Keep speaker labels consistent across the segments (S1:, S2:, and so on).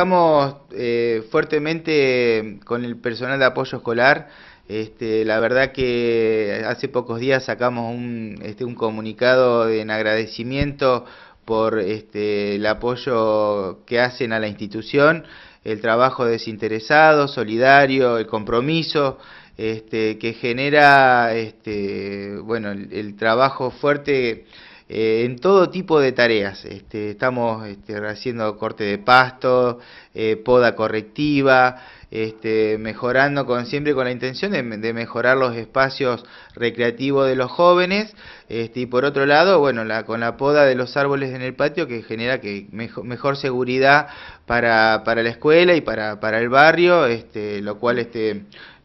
S1: Estamos eh, fuertemente con el personal de apoyo escolar. Este, la verdad que hace pocos días sacamos este, un, comunicado en agradecimiento por este, el apoyo que hacen a la institución, el trabajo desinteresado, solidario, el compromiso este, que genera este, bueno, el trabajo fuerte eh, en todo tipo de tareas. Este, estamos este, haciendo corte de pasto, eh, poda correctiva, este, mejorando con, siempre con la intención de, mejorar los espacios recreativos de los jóvenes y por otro lado, bueno, la, con la poda de los árboles en el patio que genera que mejor, seguridad para, para, la escuela y para, para el barrio, lo cual este,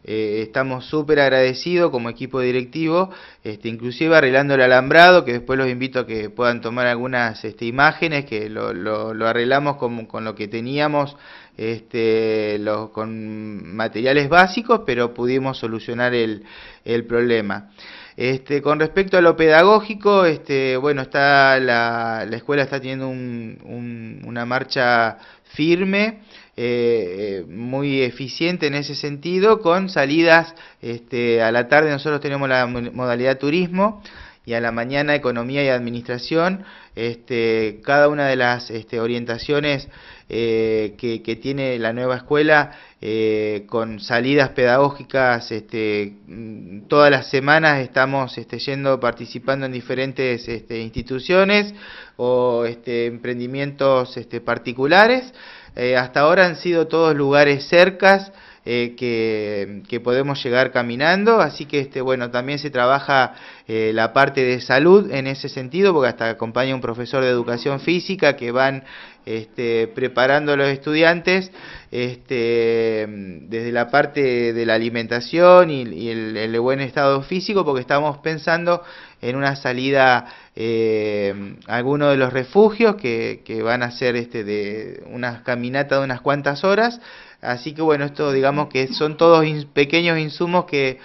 S1: eh, estamos súper agradecidos como equipo directivo, este, inclusive arreglando el alambrado, que después los invito a que puedan tomar algunas este, imágenes, que lo, lo, arreglamos con, con, lo que teníamos, este, con materiales básicos, pero pudimos solucionar el, el problema. Este, con respecto a lo pedagógico, este, bueno, está la, la escuela está teniendo un, una marcha firme eh, muy eficiente en ese sentido, con salidas este, a la tarde nosotros tenemos la modalidad turismo y a la mañana economía y administración. Este, cada una de las este, orientaciones eh, que, tiene la nueva escuela eh, con salidas pedagógicas este, mm, todas las semanas estamos este, yendo participando en diferentes instituciones o emprendimientos particulares. Eh, hasta ahora han sido todos lugares cercas eh, que, que, podemos llegar caminando, así que este, bueno, también se trabaja eh, la parte de salud en ese sentido, porque hasta acompaña un profesor de educación física que van este, preparando a los estudiantes este, desde la parte de la alimentación y, el, buen estado físico, porque estamos pensando en una salida eh, a alguno de los refugios que, van a ser este, de una caminata de unas cuantas horas. Así que bueno, esto digamos que son todos pequeños insumos que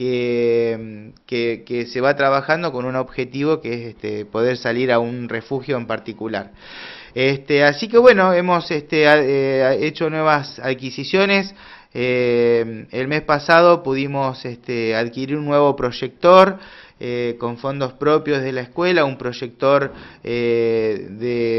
S1: Mm, que, se va trabajando con un objetivo que es este, poder salir a un refugio en particular. Este, así que bueno, hemos este, eh, hecho nuevas adquisiciones. Eh, el mes pasado pudimos adquirir un nuevo proyector eh, con fondos propios de la escuela, un proyector de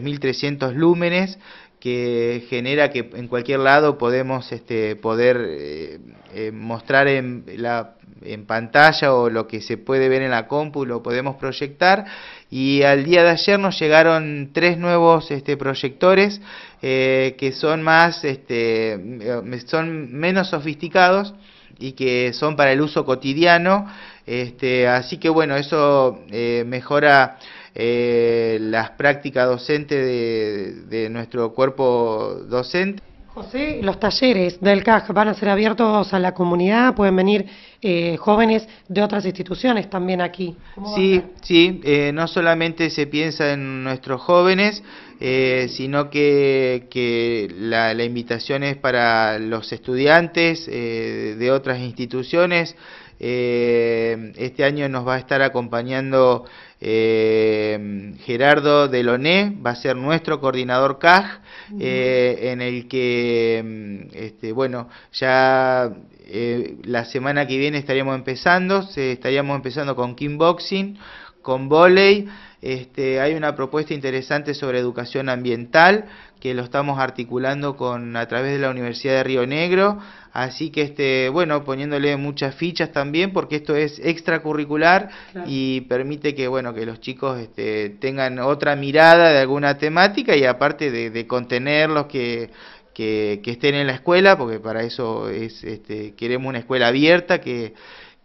S1: 3.300 lúmenes que genera que en cualquier lado podemos este, poder eh, eh, mostrar en, la, en pantalla o lo que se puede ver en la compu, lo podemos proyectar. Y al día de ayer nos llegaron tres nuevos este, proyectores eh, que son más, este, son menos sofisticados y que son para el uso cotidiano. Este, así que bueno, eso mejora eh, las prácticas docentes de, de nuestro cuerpo docente. José, los talleres del CAJ van a ser abiertos a la comunidad, pueden venir eh, jóvenes de otras instituciones también aquí. Sí, sí, eh, no solamente se piensa en nuestros jóvenes, eh, sino que, que la, la, invitación es para los estudiantes de otras instituciones. este año nos va a estar acompañando eh, Gerardo Deloné va a ser nuestro coordinador CAG eh, en el que, mm, este, bueno, ya eh, la semana que viene estaríamos empezando, estaríamos empezando con kickboxing, con voley Este, hay una propuesta interesante sobre educación ambiental que lo estamos articulando con a través de la Universidad de Río Negro, así que este, bueno, poniéndole muchas fichas también porque esto es extracurricular y permite que bueno, que los chicos este, tengan otra mirada de alguna temática y aparte de, de contenerlos que que, estén en la escuela, porque para eso es, este, queremos una escuela abierta que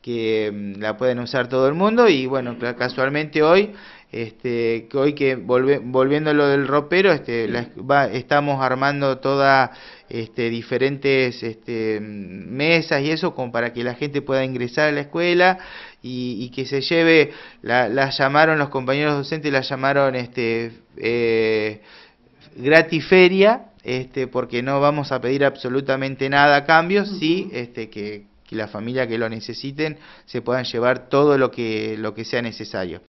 S1: que mm, la pueden usar todo el mundo y bueno, casualmente hoy este, que hoy que volviendo lo del ropero, este, la, va, estamos armando todas este, diferentes este, mesas y eso como para que la gente pueda ingresar a la escuela y, que se lleve, la, llamaron los compañeros docentes, la llamaron este, eh, gratiferia, este, porque no vamos a pedir absolutamente nada a cambio, sí este, que que la familia que lo necesiten se puedan llevar todo lo que, lo que sea necesario.